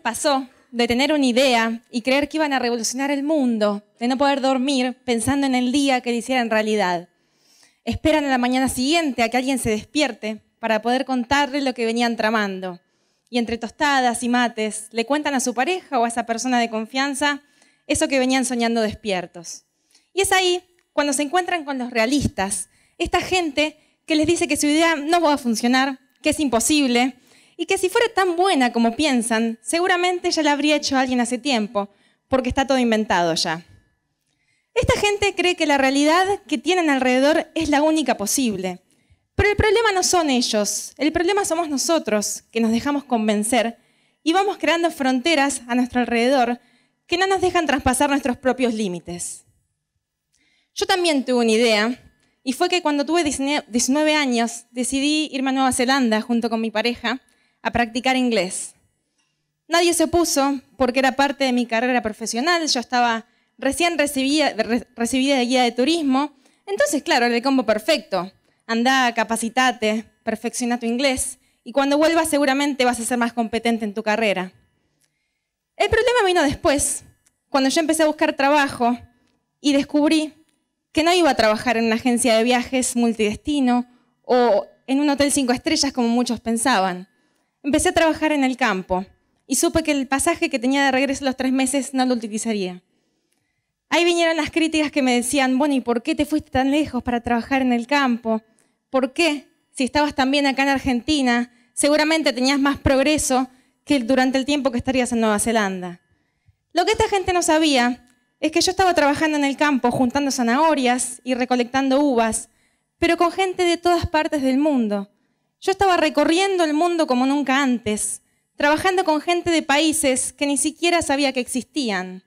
pasó de tener una idea y creer que iban a revolucionar el mundo, de no poder dormir pensando en el día que le hicieran realidad. Esperan a la mañana siguiente a que alguien se despierte para poder contarle lo que venían tramando. Y entre tostadas y mates le cuentan a su pareja o a esa persona de confianza eso que venían soñando despiertos. Y es ahí cuando se encuentran con los realistas, esta gente que les dice que su idea no va a funcionar, que es imposible, y que si fuera tan buena como piensan, seguramente ya la habría hecho alguien hace tiempo, porque está todo inventado ya. Esta gente cree que la realidad que tienen alrededor es la única posible. Pero el problema no son ellos, el problema somos nosotros, que nos dejamos convencer y vamos creando fronteras a nuestro alrededor que no nos dejan traspasar nuestros propios límites. Yo también tuve una idea, y fue que cuando tuve 19 años decidí irme a Nueva Zelanda junto con mi pareja a practicar inglés. Nadie se opuso porque era parte de mi carrera profesional, yo estaba recién recibida, de guía de turismo, entonces claro, era el combo perfecto. anda, capacitate, perfecciona tu inglés y cuando vuelvas seguramente vas a ser más competente en tu carrera. El problema vino después, cuando yo empecé a buscar trabajo y descubrí que no iba a trabajar en una agencia de viajes multidestino o en un hotel cinco estrellas como muchos pensaban. Empecé a trabajar en el campo y supe que el pasaje que tenía de regreso los tres meses no lo utilizaría. Ahí vinieron las críticas que me decían, bueno, ¿y por qué te fuiste tan lejos para trabajar en el campo? ¿Por qué? Si estabas tan bien acá en Argentina, seguramente tenías más progreso que durante el tiempo que estarías en Nueva Zelanda. Lo que esta gente no sabía es que yo estaba trabajando en el campo juntando zanahorias y recolectando uvas, pero con gente de todas partes del mundo. Yo estaba recorriendo el mundo como nunca antes, trabajando con gente de países que ni siquiera sabía que existían.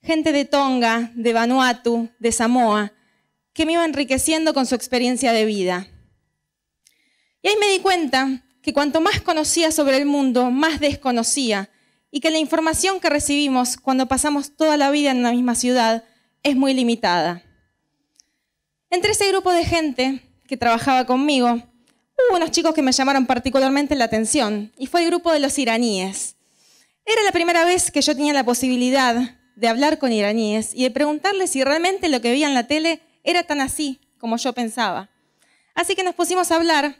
Gente de Tonga, de Vanuatu, de Samoa, que me iba enriqueciendo con su experiencia de vida. Y ahí me di cuenta que cuanto más conocía sobre el mundo, más desconocía, y que la información que recibimos cuando pasamos toda la vida en la misma ciudad es muy limitada. Entre ese grupo de gente que trabajaba conmigo, Hubo unos chicos que me llamaron particularmente la atención y fue el grupo de los iraníes. Era la primera vez que yo tenía la posibilidad de hablar con iraníes y de preguntarles si realmente lo que veía en la tele era tan así como yo pensaba. Así que nos pusimos a hablar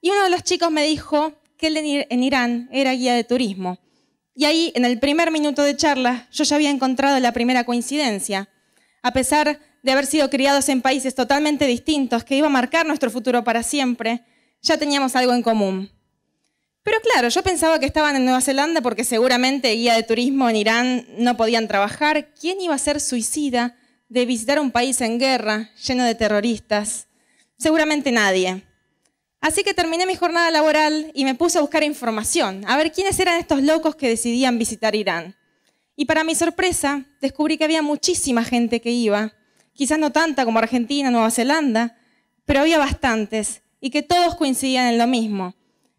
y uno de los chicos me dijo que él en Irán era guía de turismo. Y ahí, en el primer minuto de charla, yo ya había encontrado la primera coincidencia. A pesar de haber sido criados en países totalmente distintos que iba a marcar nuestro futuro para siempre, ya teníamos algo en común. Pero claro, yo pensaba que estaban en Nueva Zelanda porque seguramente guía de turismo en Irán no podían trabajar. ¿Quién iba a ser suicida de visitar un país en guerra, lleno de terroristas? Seguramente nadie. Así que terminé mi jornada laboral y me puse a buscar información, a ver quiénes eran estos locos que decidían visitar Irán. Y para mi sorpresa, descubrí que había muchísima gente que iba, quizás no tanta como Argentina, Nueva Zelanda, pero había bastantes y que todos coincidían en lo mismo,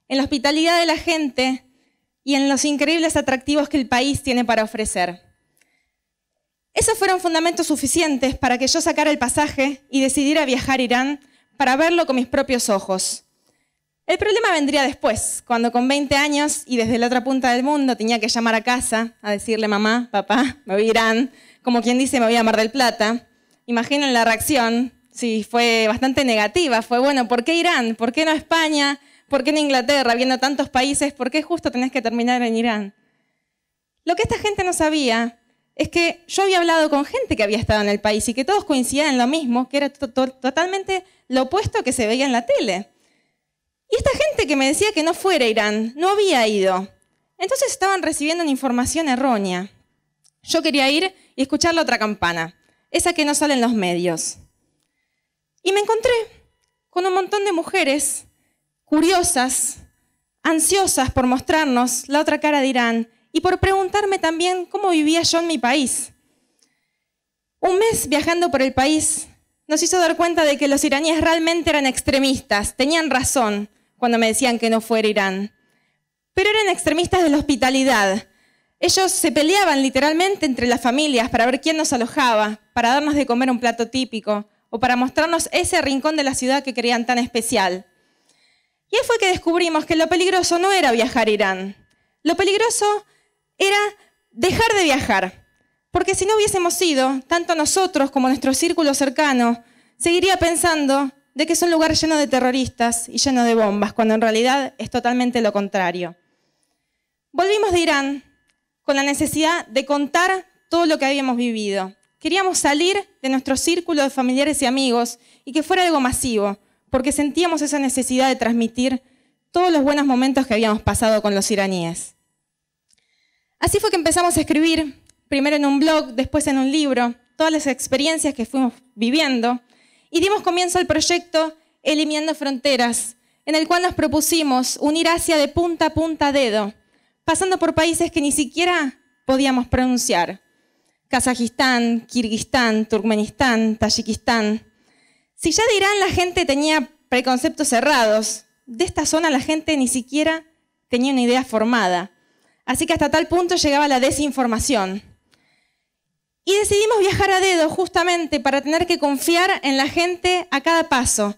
en la hospitalidad de la gente y en los increíbles atractivos que el país tiene para ofrecer. Esos fueron fundamentos suficientes para que yo sacara el pasaje y decidiera viajar a Irán para verlo con mis propios ojos. El problema vendría después, cuando con 20 años y desde la otra punta del mundo tenía que llamar a casa a decirle mamá, papá, me voy a Irán, como quien dice me voy a Mar del Plata. Imaginen la reacción sí, fue bastante negativa. Fue, bueno, ¿por qué Irán? ¿Por qué no España? ¿Por qué en Inglaterra, viendo tantos países? ¿Por qué justo tenés que terminar en Irán? Lo que esta gente no sabía es que yo había hablado con gente que había estado en el país y que todos coincidían en lo mismo, que era totalmente lo opuesto que se veía en la tele. Y esta gente que me decía que no fuera Irán, no había ido. Entonces estaban recibiendo una información errónea. Yo quería ir y escuchar la otra campana, esa que no sale en los medios. Y me encontré con un montón de mujeres curiosas, ansiosas por mostrarnos la otra cara de Irán y por preguntarme también cómo vivía yo en mi país. Un mes viajando por el país nos hizo dar cuenta de que los iraníes realmente eran extremistas, tenían razón cuando me decían que no fuera Irán, pero eran extremistas de la hospitalidad. Ellos se peleaban literalmente entre las familias para ver quién nos alojaba, para darnos de comer un plato típico, o para mostrarnos ese rincón de la ciudad que creían tan especial. Y ahí fue que descubrimos que lo peligroso no era viajar a Irán, lo peligroso era dejar de viajar, porque si no hubiésemos ido, tanto nosotros como nuestro círculo cercano, seguiría pensando de que es un lugar lleno de terroristas y lleno de bombas, cuando en realidad es totalmente lo contrario. Volvimos de Irán con la necesidad de contar todo lo que habíamos vivido, Queríamos salir de nuestro círculo de familiares y amigos y que fuera algo masivo, porque sentíamos esa necesidad de transmitir todos los buenos momentos que habíamos pasado con los iraníes. Así fue que empezamos a escribir, primero en un blog, después en un libro, todas las experiencias que fuimos viviendo, y dimos comienzo al proyecto Eliminando Fronteras, en el cual nos propusimos unir Asia de punta a punta dedo, pasando por países que ni siquiera podíamos pronunciar. Kazajistán, Kirguistán, Turkmenistán, Tayikistán. Si ya de Irán la gente tenía preconceptos cerrados, de esta zona la gente ni siquiera tenía una idea formada. Así que hasta tal punto llegaba la desinformación. Y decidimos viajar a dedo justamente para tener que confiar en la gente a cada paso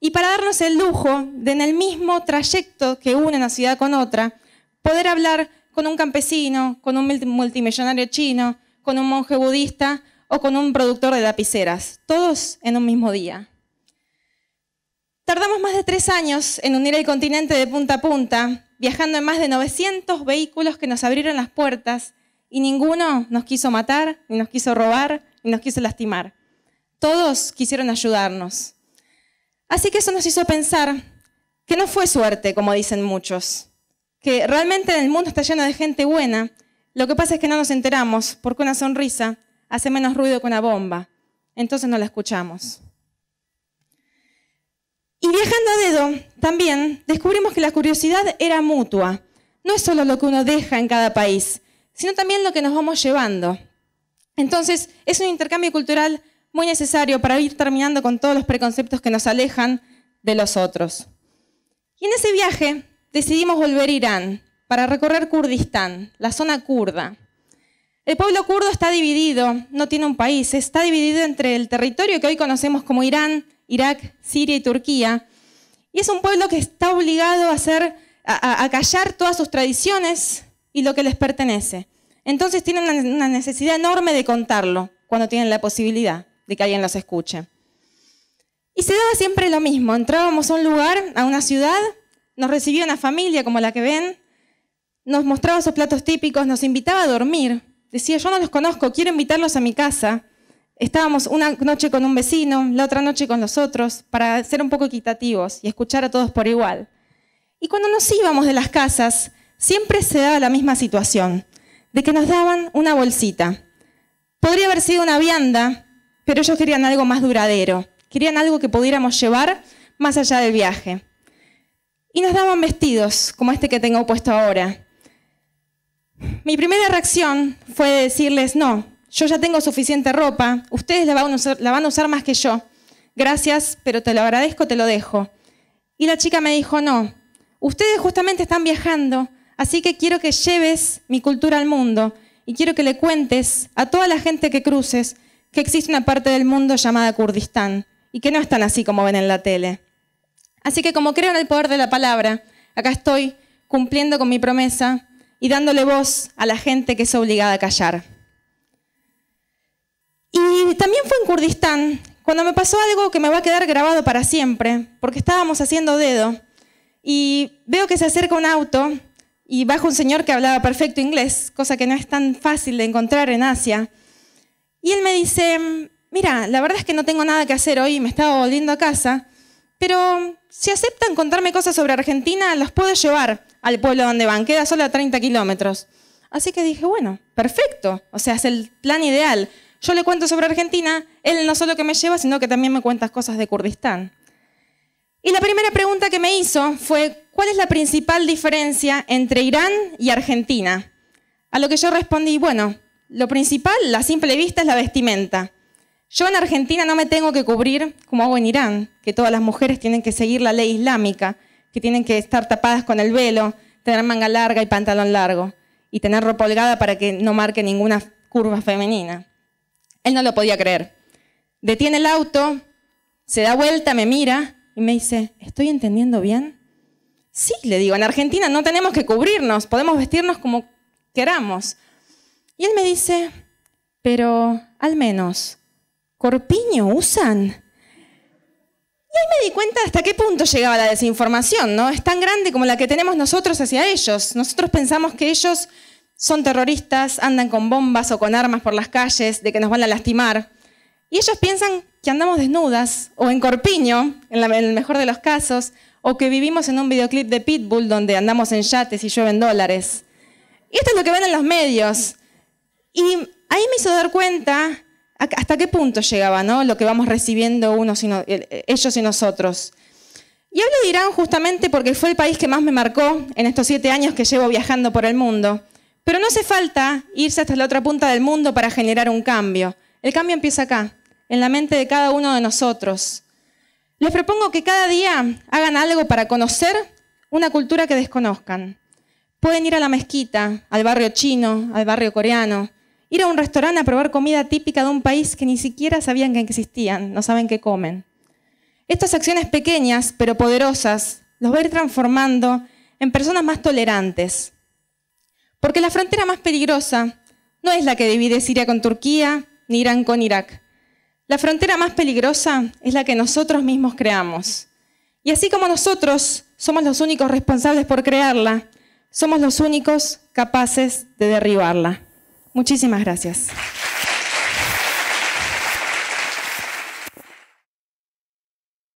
y para darnos el lujo de en el mismo trayecto que une una ciudad con otra, poder hablar con un campesino, con un multimillonario chino, con un monje budista o con un productor de lapiceras, todos en un mismo día. Tardamos más de tres años en unir el continente de punta a punta, viajando en más de 900 vehículos que nos abrieron las puertas y ninguno nos quiso matar, ni nos quiso robar, ni nos quiso lastimar. Todos quisieron ayudarnos. Así que eso nos hizo pensar que no fue suerte, como dicen muchos, que realmente el mundo está lleno de gente buena lo que pasa es que no nos enteramos porque una sonrisa hace menos ruido que una bomba. Entonces no la escuchamos. Y viajando a dedo, también descubrimos que la curiosidad era mutua. No es solo lo que uno deja en cada país, sino también lo que nos vamos llevando. Entonces, es un intercambio cultural muy necesario para ir terminando con todos los preconceptos que nos alejan de los otros. Y en ese viaje decidimos volver a Irán, para recorrer Kurdistán, la zona kurda. El pueblo kurdo está dividido, no tiene un país, está dividido entre el territorio que hoy conocemos como Irán, Irak, Siria y Turquía. Y es un pueblo que está obligado a, hacer, callar todas sus tradiciones y lo que les pertenece. Entonces tienen una, necesidad enorme de contarlo cuando tienen la posibilidad de que alguien los escuche. Y se daba siempre lo mismo. Entrábamos a un lugar, a una ciudad, nos recibía una familia como la que ven, nos mostraba sus platos típicos, nos invitaba a dormir. Decía, yo no los conozco, quiero invitarlos a mi casa. Estábamos una noche con un vecino, la otra noche con los otros, para ser un poco equitativos y escuchar a todos por igual. Y cuando nos íbamos de las casas, siempre se daba la misma situación, de que nos daban una bolsita. Podría haber sido una vianda, pero ellos querían algo más duradero, querían algo que pudiéramos llevar más allá del viaje. Y nos daban vestidos, como este que tengo puesto ahora, mi primera reacción fue decirles, no, yo ya tengo suficiente ropa, ustedes la van, a usar, más que yo. Gracias, pero te lo agradezco, te lo dejo. Y la chica me dijo, no, ustedes justamente están viajando, así que quiero que lleves mi cultura al mundo y quiero que le cuentes a toda la gente que cruces que existe una parte del mundo llamada Kurdistán y que no están así como ven en la tele. Así que como creo en el poder de la palabra, acá estoy cumpliendo con mi promesa y dándole voz a la gente que es obligada a callar. Y también fue en Kurdistán, cuando me pasó algo que me va a quedar grabado para siempre, porque estábamos haciendo dedo y veo que se acerca un auto y baja un señor que hablaba perfecto inglés, cosa que no es tan fácil de encontrar en Asia. Y él me dice, mira, la verdad es que no tengo nada que hacer hoy, me estaba volviendo a casa, pero si aceptan contarme cosas sobre Argentina, los puedo llevar al pueblo donde van. Queda solo a 30 kilómetros. Así que dije, bueno, perfecto. O sea, es el plan ideal. Yo le cuento sobre Argentina, él no solo que me lleva, sino que también me cuenta cosas de Kurdistán. Y la primera pregunta que me hizo fue, ¿cuál es la principal diferencia entre Irán y Argentina? A lo que yo respondí, bueno, lo principal, la simple vista, es la vestimenta. Yo en Argentina no me tengo que cubrir como hago en Irán, que todas las mujeres tienen que seguir la ley islámica que tienen que estar tapadas con el velo, tener manga larga y pantalón largo, y tener ropa holgada para que no marque ninguna curva femenina. Él no lo podía creer. Detiene el auto, se da vuelta, me mira y me dice, ¿estoy entendiendo bien? Sí, le digo, en Argentina no tenemos que cubrirnos, podemos vestirnos como queramos. Y él me dice, pero al menos, ¿corpiño usan? Y ahí me di cuenta hasta qué punto llegaba la desinformación, ¿no? Es tan grande como la que tenemos nosotros hacia ellos. Nosotros pensamos que ellos son terroristas, andan con bombas o con armas por las calles, de que nos van a lastimar. Y ellos piensan que andamos desnudas o en corpiño, en, el mejor de los casos, o que vivimos en un videoclip de Pitbull donde andamos en yates y llueven dólares. Y esto es lo que ven en los medios. Y ahí me hizo dar cuenta ¿Hasta qué punto llegaba ¿no? lo que vamos recibiendo eh, eh, ellos y nosotros? Y hablo de Irán justamente porque fue el país que más me marcó en estos siete años que llevo viajando por el mundo. Pero no hace falta irse hasta la otra punta del mundo para generar un cambio. El cambio empieza acá, en la mente de cada uno de nosotros. Les propongo que cada día hagan algo para conocer una cultura que desconozcan. Pueden ir a la mezquita, al barrio chino, al barrio coreano, ir a un restaurante a probar comida típica de un país que ni siquiera sabían que existían, no saben qué comen. Estas acciones pequeñas pero poderosas los va transformando en personas más tolerantes. Porque la frontera más peligrosa no es la que divide Siria con Turquía, ni Irán con Irak. La frontera más peligrosa es la que nosotros mismos creamos. Y así como nosotros somos los únicos responsables por crearla, somos los únicos capaces de derribarla. Muchísimas gracias.